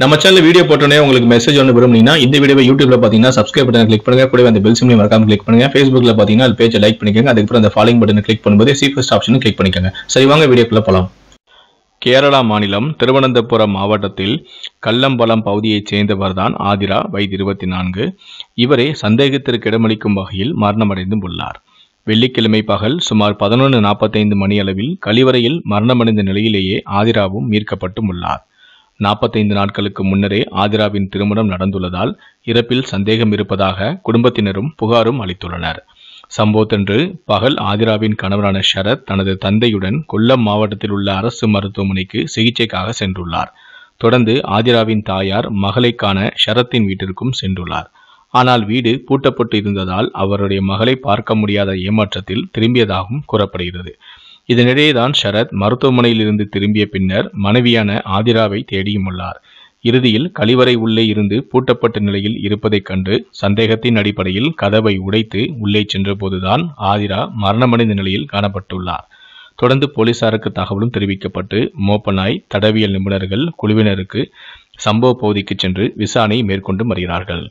நம்ம channel video போட்டோன்னே உங்களுக்கு மெசேஜ் ஒன்று விரும்புனீங்கன்னா இந்த வீடியோ யூடியூப்ல பார்த்தீங்கன்னா சப்ஸ்கிரைப் பண்ணி கிளிக் பண்ணுங்க கூட அந்த பெல் சிம்லையும் மறக்காம கிளிக் பண்ணுங்க ஃபேஸ்புக்ல பார்த்தீங்கன்னா அது பேஜை லைக் பண்ணிக்கோங்க அதுக்கப்புறம் அந்த ஃபாலோயிங் பட்டன் கிளிக் பண்ணும்போது சீஃபஸ்ட் ஆப்ஷனும் கிளிக் பண்ணிக்கோங்க சரி வாங்க வீடியோக்குள்ள போகலாம் கேரளா மாநிலம் திருவனந்தபுரம் மாவட்டத்தில் கள்ளம்பலம் பகுதியைச் சேர்ந்தவர்தான் ஆதிரா வயது இருபத்தி நான்கு இவரே சந்தேகத்திற்கு இடமளிக்கும் வகையில் மரணமடைந்தும் உள்ளார் வெள்ளிக்கிழமை பகல் சுமார் பதினொன்று நாற்பத்தைந்து மணி அளவில் கழிவறையில் மரணமடைந்த நிலையிலேயே ஆதிராவும் மீட்கப்பட்டும் உள்ளார் நாற்பத்தைந்து நாட்களுக்கு முன்னரே ஆதிராவின் திருமணம் நடந்துள்ளதால் இறப்பில் சந்தேகம் இருப்பதாக குடும்பத்தினரும் புகாரும் அளித்துள்ளனர் சம்பவத்தன்று பகல் ஆதிராவின் கணவரான ஷரத் தனது தந்தையுடன் கொல்லம் மாவட்டத்தில் உள்ள அரசு மருத்துவமனைக்கு சிகிச்சைக்காக சென்றுள்ளார் தொடர்ந்து ஆதிராவின் தாயார் மகளை காண ஷரத்தின் வீட்டிற்கும் சென்றுள்ளார் ஆனால் வீடு பூட்டப்பட்டு இருந்ததால் அவருடைய மகளை பார்க்க முடியாத ஏமாற்றத்தில் திரும்பியதாகவும் கூறப்படுகிறது இதனிடையேதான் ஷரத் மருத்துவமனையில் இருந்து திரும்பிய பின்னர் மனைவியான ஆதிராவை தேடியும் உள்ளார் இறுதியில் கழிவறை உள்ளே இருந்து பூட்டப்பட்ட நிலையில் இருப்பதைக் கண்டு சந்தேகத்தின் அடிப்படையில் கதவை உடைத்து உள்ளே சென்றபோதுதான் ஆதிரா மரணமடைந்த நிலையில் காணப்பட்டுள்ளார் தொடர்ந்து போலீசாருக்கு தகவலும் தெரிவிக்கப்பட்டு மோப்பனாய் தடவியல் நிபுணர்கள் குழுவினருக்கு சம்பவ பகுதிக்கு சென்று விசாரணை மேற்கொண்டு வருகிறார்கள்